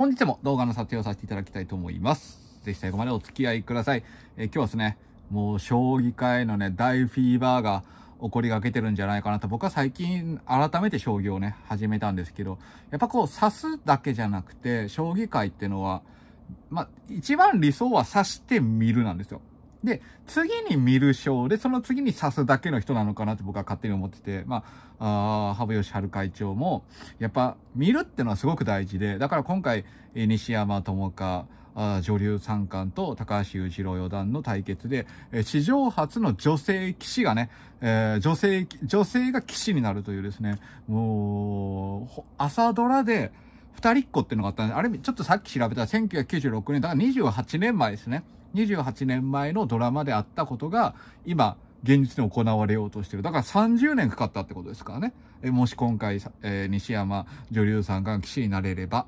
本日も動画の撮影をさせていただきたいと思います。ぜひ最後までお付き合いください。えー、今日はですね、もう将棋界のね、大フィーバーが起こりがけてるんじゃないかなと、僕は最近改めて将棋をね、始めたんですけど、やっぱこう指すだけじゃなくて、将棋界ってのは、まあ、一番理想は指してみるなんですよ。で、次に見る賞で、その次に指すだけの人なのかなって僕は勝手に思ってて、まあ、あ羽生善治会長も、やっぱ見るってのはすごく大事で、だから今回、西山智香、女流三冠と高橋裕次郎四段の対決で、史上初の女性騎士がね、えー、女性、女性が騎士になるというですね、もう、朝ドラで、二人っ子っていうのがあったんで、あれ、ちょっとさっき調べた1996年、だから28年前ですね。28年前のドラマであったことが、今、現実に行われようとしてる。だから30年かかったってことですからね。えもし今回、えー、西山女流さんが騎士になれれば。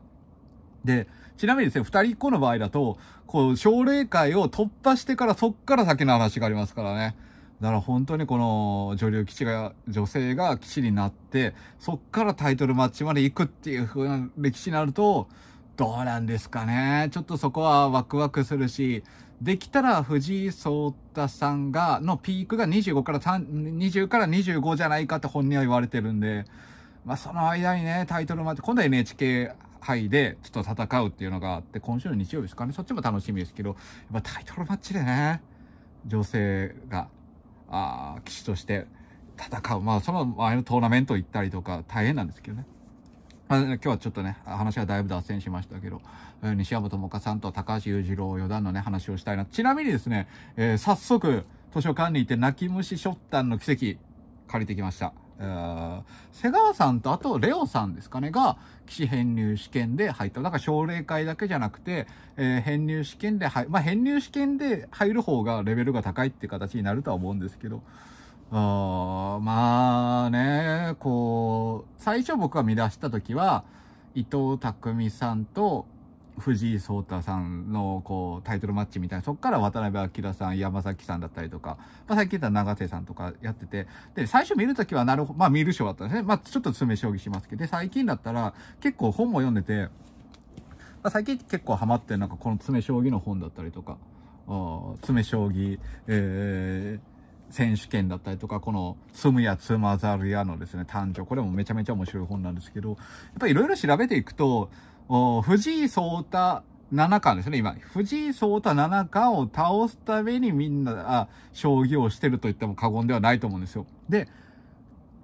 で、ちなみにですね、二人っ子の場合だと、こう、奨励会を突破してからそっから先の話がありますからね。だから本当にこの女流騎士が、女性が騎士になって、そっからタイトルマッチまで行くっていう風な歴史になると、どうなんですかね。ちょっとそこはワクワクするし、できたら藤井聡太さんが、のピークが25から3、20から25じゃないかって本人は言われてるんで、まあその間にね、タイトルまで、今度は NHK 杯でちょっと戦うっていうのがあって、今週の日曜日ですかね、そっちも楽しみですけど、やっぱタイトルマッチでね、女性が、ああ、騎士として戦う。まあその前のトーナメント行ったりとか大変なんですけどね。今日はちょっとね、話はだいぶ脱線しましたけど、西山智香さんと高橋裕次郎四段のね、話をしたいな。ちなみにですね、えー、早速、図書館に行って泣き虫ショッタンの奇跡、借りてきました。瀬川さんとあとレオさんですかねが騎士編入試験で入っただから奨励会だけじゃなくて、えー、編入試験で入まあ編入試験で入る方がレベルが高いっていう形になるとは思うんですけどまあね、こう、最初僕が見出した時は、伊藤匠さんと藤井聡太さんのこうタイトルマッチみたいな、そこから渡辺明さん、山崎さんだったりとか、まあ、最近言った永瀬さんとかやってて、で、最初見るときはなるほど、まあ見る賞だったんですね。まあちょっと詰将棋しますけど、で、最近だったら結構本も読んでて、まあ、最近結構ハマってなんかこの詰将棋の本だったりとか、あ詰将棋、えー、選手権だったりとか、この、住むや積まざるやのですね、誕生。これもめちゃめちゃ面白い本なんですけど、やっぱりいろいろ調べていくと、藤井聡太七冠ですね、今。藤井聡太七冠を倒すためにみんな、将棋をしてると言っても過言ではないと思うんですよ。で、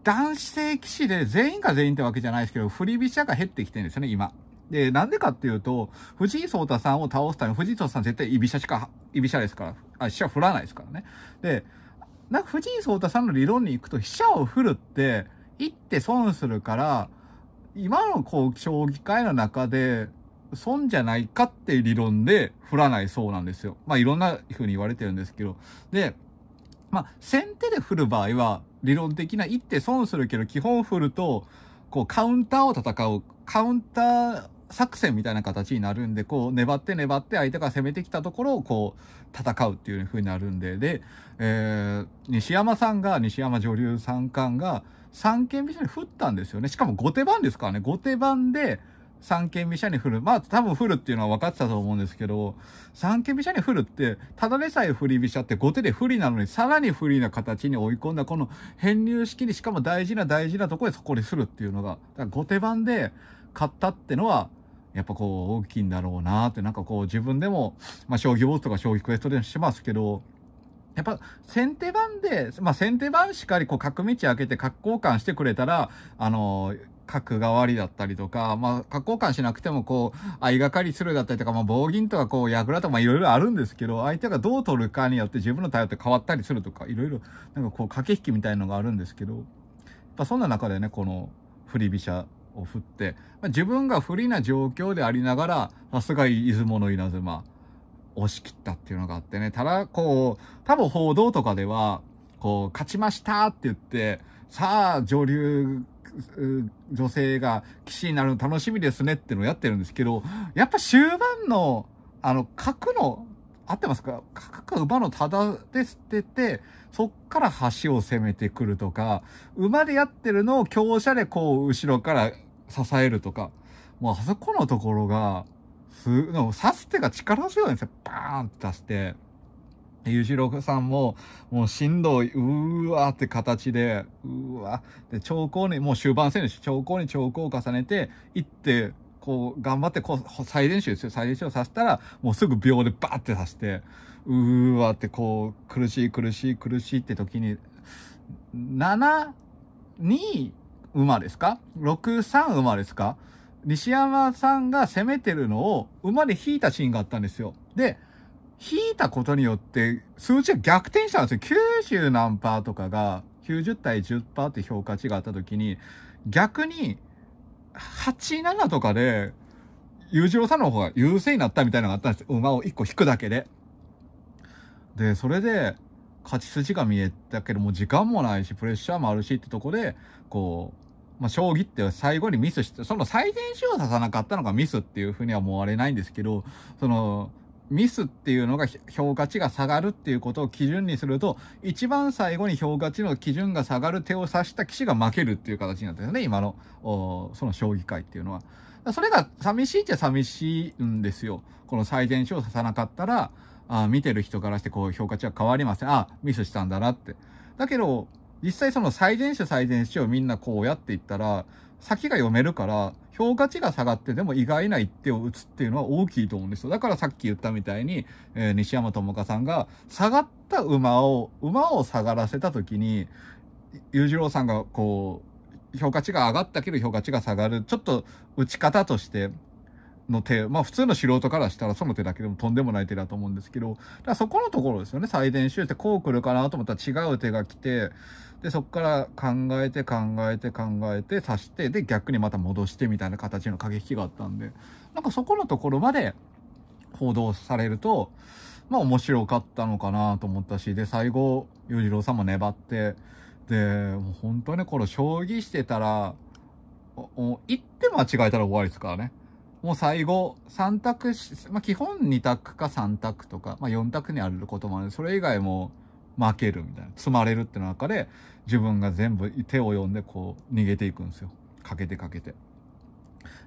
男子性棋士で全員が全員ってわけじゃないですけど、振り飛車が減ってきてるんですよね、今。で、なんでかっていうと、藤井聡太さんを倒すために、藤井聡太さん絶対居飛車しか、居飛車ですから、あ、飛車振らないですからね。で、なんか藤井聡太さんの理論に行くと、飛車を振るって、一手損するから、今のこう、将棋界の中で、損じゃないかっていう理論で振らないそうなんですよ。まあいろんな風に言われてるんですけど。で、まあ先手で振る場合は、理論的な一手損するけど、基本振ると、こうカウンターを戦う、カウンター作戦みたいな形になるんで、こう、粘って粘って相手が攻めてきたところを、こう、戦うっていう風になるんで、で、えー、西山さんが、西山女流三冠が、三権飛車に振ったんですよね。しかも後手番ですからね。後手番で、三権飛車に振る。まあ、多分振るっていうのは分かってたと思うんですけど、三権飛車に振るって、ただでさえ振り飛車って後手で不利なのに、さらに不利な形に追い込んだ、この編入式にしかも大事な大事なとこでそこにするっていうのが、だから後手番で勝ったってのは、やっぱこう大きいんだろうなってなんかこう自分でも、まあ、将棋ウォーズとか将棋クエストでしますけど、やっぱ先手番で、まあ、先手番しっかりこう角道開けて角交換してくれたら、あのー、角換わりだったりとか、まあ、角交換しなくてもこう、相掛かりするだったりとか、まあ、棒銀とかこう、櫓とか、まあ、いろいろあるんですけど、相手がどう取るかによって自分の対応って変わったりするとか、いろいろ、なんかこう、駆け引きみたいのがあるんですけど、やっぱそんな中でね、この、振り飛車を振って、まあ、自分が不利な状況でありながら、さすが出雲の稲妻、押し切ったっていうのがあってね、ただ、こう、多分報道とかでは、こう、勝ちましたって言って、さあ、上流、女性が騎士になるの楽しみですねってのをやってるんですけど、やっぱ終盤の、あの、角の、合ってますか角か馬のただで捨てて、そっから橋を攻めてくるとか、馬でやってるのを強者でこう、後ろから支えるとか、もうあそこのところが、す、の、刺す手が力強いんですよ。バーンって刺して。ゆうじろくさんも、もうしんどい、うーわーって形で、うーわで、兆候に、もう終盤戦です兆候に兆候を重ねて、いって、こう、頑張って、こう、最練習ですよ。最練習をさしたら、もうすぐ秒でバーってさして、うーわーってこう、苦しい苦しい苦しいって時に、7、2、馬ですか6三馬ですか西山さんが攻めてるのを馬で引いたシーンがあったんですよ。で、引いたことによって数値が逆転したんですよ。90何パーとかが90対10パーって評価値があった時に、逆に87とかで裕次郎さんの方が優勢になったみたいなのがあったんですよ。馬を1個引くだけで。で、それで、勝ち筋が見えたけど、もう時間もないし、プレッシャーもあるしってとこで、こう、まあ、将棋って最後にミスして、その最善手を指さなかったのがミスっていうふうには思われないんですけど、その、ミスっていうのが評価値が下がるっていうことを基準にすると、一番最後に評価値の基準が下がる手を指した棋士が負けるっていう形になったんですね、今の、その将棋界っていうのは。それが寂しいっちゃ寂しいんですよ。この最善手を指さなかったら、あ見てる人からしてこう評価値は変わりません。あミスしたんだなって。だけど、実際その最善手最善手をみんなこうやっていったら、先が読めるから、評価値が下がってでも意外な一手を打つっていうのは大きいと思うんですよ。だからさっき言ったみたいに、えー、西山智香さんが下がった馬を、馬を下がらせた時に、裕次郎さんがこう、評価値が上がったけど評価値が下がる。ちょっと打ち方としての手、まあ普通の素人からしたらその手だけでもとんでもない手だと思うんですけど、だからそこのところですよね、最善手ってこう来るかなと思ったら違う手が来て、で、そこから考えて考えて考えて足して、で、逆にまた戻してみたいな形の駆け引きがあったんで、なんかそこのところまで報道されると、まあ面白かったのかなと思ったし、で、最後、裕次郎さんも粘って、で、もう本当にこの将棋してたら、行って間違えたら終わりですからね。もう最後、3択まあ、基本2択か3択とか、まあ、4択にあることもあるそれ以外も負けるみたいな、積まれるって中で、自分が全部手を読んでこう逃げていくんですよ。かけてかけて。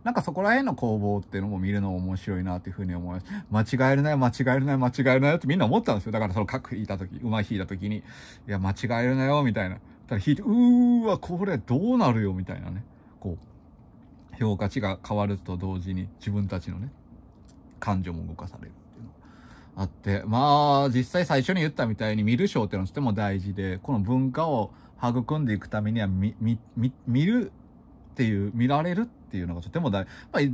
なんかそこら辺の攻防っていうのも見るの面白いなっていうふうに思います。間違えるなよ、間違えるなよ、間違えるなよってみんな思ったんですよ。だからその角引いた時、馬引いた時に、いや、間違えるなよ、みたいな。ただ引いて、うーわ、これどうなるよ、みたいなね。こう、評価値が変わると同時に自分たちのね、感情も動かされるっていうのがあって、まあ、実際最初に言ったみたいに見る賞っていうのはとても大事で、この文化を育んでいくためには見、見、見るっていう、見られるっていうのがとても大事。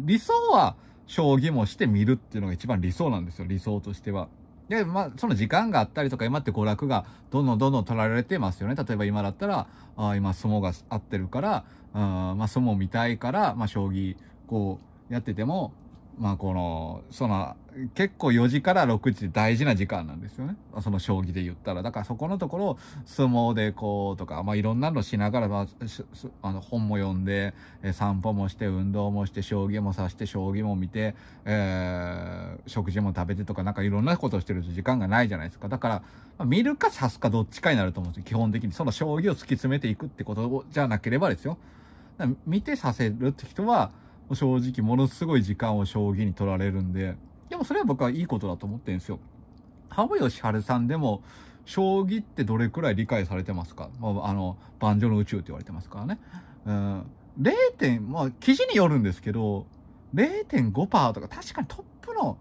理想は、将棋もして見るっていうのが一番理想なんですよ、理想としては。で、まあ、その時間があったりとか、今って娯楽がどんどんどんどん取られてますよね。例えば今だったら、あ今、相撲が合ってるから、あまあ、相撲見たいから、まあ、将棋、こう、やってても、まあこの、その、結構4時から6時って大事な時間なんですよね。その将棋で言ったら。だからそこのところを相撲でこうとか、まあいろんなのしながら、まあ、あの本も読んで、散歩もして、運動もして、将棋も指して、将棋も見て、えー、食事も食べてとか、なんかいろんなことをしてると時間がないじゃないですか。だから、ま見るか指すかどっちかになると思うんですよ。基本的に。その将棋を突き詰めていくってことじゃなければですよ。見てさせるって人は、正直ものすごい時間を将棋に取られるんで、でもそれは僕はいいことだと思ってるんですよ。羽生善治さんでも、将棋ってどれくらい理解されてますかまあ、あの、盤上の宇宙って言われてますからね。うん。0点、まあ、記事によるんですけど、0.5%とか、確かにトップの、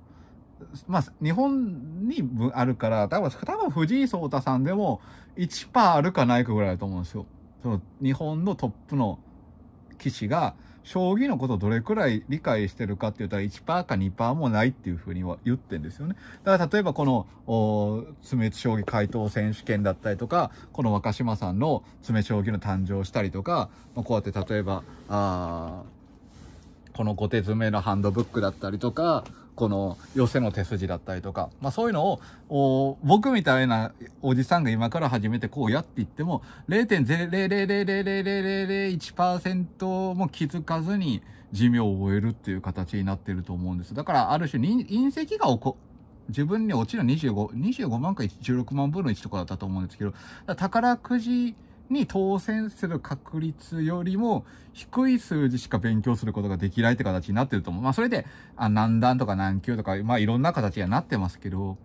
まあ、日本にあるから、多分、多分藤井聡太さんでも1%あるかないかぐらいだと思うんですよ。その、日本のトップの棋士が、将棋のことどれくらい理解してるかって言ったら1%か2%もないっていうふうには言ってんですよね。だから例えばこの、詰め将棋回答選手権だったりとか、この若島さんの爪将棋の誕生したりとか、まこうやって例えば、あこの小手爪のハンドブックだったりとか、個の寄せの手筋だったりとか、まあそういうのを、僕みたいなおじさんが今から始めてこうやって言っても、0 0 0 0 0 1も気づかずに寿命を終えるっていう形になってると思うんです。だからある種隕石が起こ、自分に落ちる25、25万か16万分の1とかだったと思うんですけど、宝くじ、に当選する確率よりも低い数字しか勉強することができないって形になってると思う。まあそれで、あ何段とか何級とか、まあいろんな形にはなってますけど、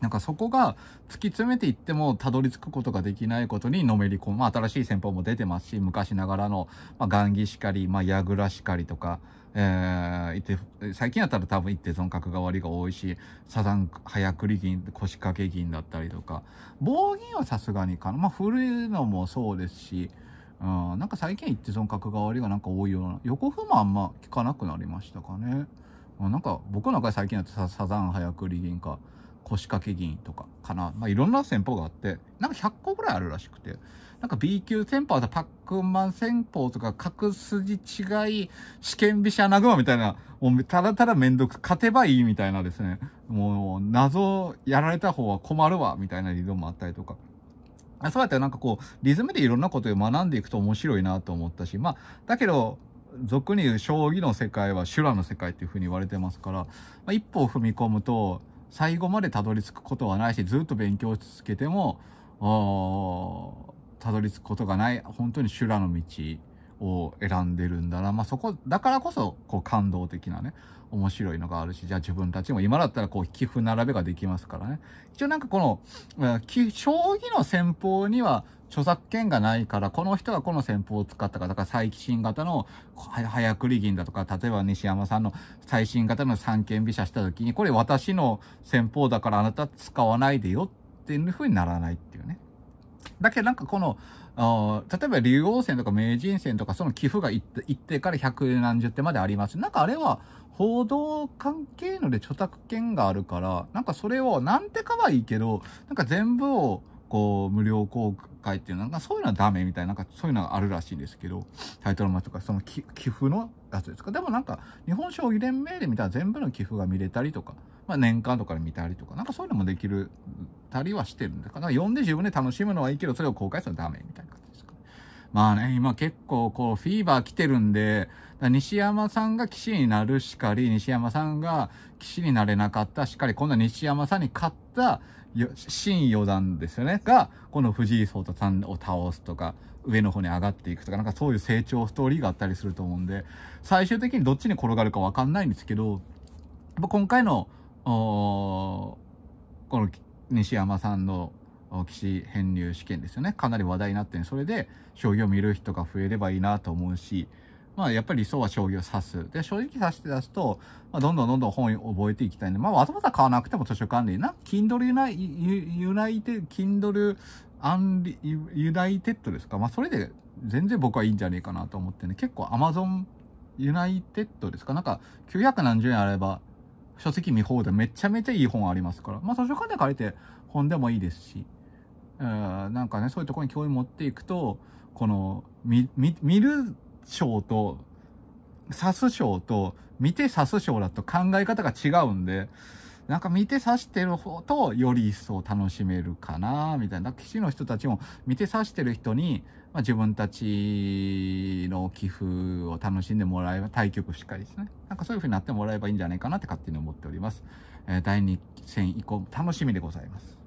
なんかそこが突き詰めていってもたどり着くことができないことにのめり込む。まあ新しい戦法も出てますし、昔ながらの、まあ、雁木しかり、まあ矢倉しかりとか、えー、いて、最近やったら多分行一定存角換わりが多いし、サザン、早繰り銀、腰掛け銀だったりとか、棒銀はさすがにかな。まあ、古いのもそうですし、うん、なんか最近行一定存角換わりがなんか多いような、横歩もあんま聞かなくなりましたかね。まなんか僕なんか最近やだとサザン、早繰り銀か、腰掛け銀とかかな。まあ、いろんな戦法があって、なんか100個ぐらいあるらしくて。なんか B 級戦法とパックンマン戦法とか、角筋違い、試験飛車穴熊みたいな、もうただただめんどく、勝てばいいみたいなですね。もう、謎やられた方は困るわ、みたいな理論もあったりとか。そうやってなんかこう、リズムでいろんなことを学んでいくと面白いなと思ったし、まあ、だけど、俗に言う将棋の世界は修羅の世界っていうふうに言われてますから、まあ、一歩踏み込むと、最後までたどり着くことはないし、ずっと勉強し続けても、たどり着くことがない、本当に修羅の道を選んでるんだな。まあ、そこ、だからこそ、こう、感動的なね、面白いのがあるし、じゃあ自分たちも今だったらこう、寄付並べができますからね。一応なんかこの、将棋の戦法には、著作権がないから、この人がこの戦法を使ったか、だから最新型の早繰り銀だとか、例えば西山さんの最新型の三間飛車した時に、これ私の戦法だからあなた使わないでよっていうふうにならないっていうね。だけどなんかこの、例えば竜王戦とか名人戦とかその寄付が一定から百何十手まであります。なんかあれは報道関係ので著作権があるから、なんかそれをなんてかはいいけど、なんか全部をこう、無料公開っていうのが、そういうのはダメみたいな、なんかそういうのがあるらしいんですけど、タイトルマッチとか、その寄付のやつですか。でもなんか、日本将棋連盟で見たら全部の寄付が見れたりとか、まあ年間とかで見たりとか、なんかそういうのもできる、たりはしてるんだから、読んで自分で楽しむのはいいけど、それを公開するのはダメみたいな感じですかね。まあね、今結構こう、フィーバー来てるんで、西山さんが騎士になるしかり、西山さんが騎士になれなかったしかり、今度は西山さんに勝った新四段ですよね。が、この藤井聡太さんを倒すとか、上の方に上がっていくとか、なんかそういう成長ストーリーがあったりすると思うんで、最終的にどっちに転がるかわかんないんですけど、今回の、この西山さんの棋士編入試験ですよね。かなり話題になって、それで将棋を見る人が増えればいいなと思うし、まあ、やっぱり理想は将棋を指す。で、正直指して出すと、まあ、どんどんどんどん本を覚えていきたいんで、まあ、わざわざ買わなくても図書館でいいな。Kindle ユナイユナイテ、Kindle u n リ、ユナイッドですか。まあ、それで全然僕はいいんじゃねえかなと思ってね。結構 Amazon ユナイテッドですか。なんか、900何十円あれば、書籍見放題めちゃめちゃいい本ありますから。まあ、図書館で借りて本でもいいですし。うん、なんかね、そういうところに興味持っていくと、この、見、見、見る章と、刺す章と、見て刺す章だと考え方が違うんで、なんか見て刺してる方とより一層楽しめるかなみたいな。騎士の人たちも見て刺してる人に、まあ、自分たちの寄付を楽しんでもらえば、対局しっかりですね。なんかそういう風になってもらえばいいんじゃないかなって勝手に思っております。えー、第2戦以降、楽しみでございます。